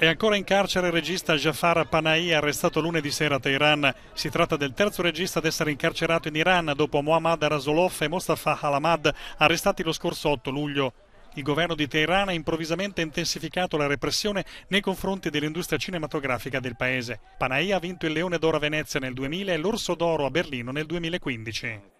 È ancora in carcere il regista Jafar Panahi, arrestato lunedì sera a Teheran. Si tratta del terzo regista ad essere incarcerato in Iran dopo Mohammad Rasolov e Mostafa Halamad, arrestati lo scorso 8 luglio. Il governo di Teheran ha improvvisamente intensificato la repressione nei confronti dell'industria cinematografica del paese. Panahi ha vinto il Leone d'Oro a Venezia nel 2000 e l'Orso d'Oro a Berlino nel 2015.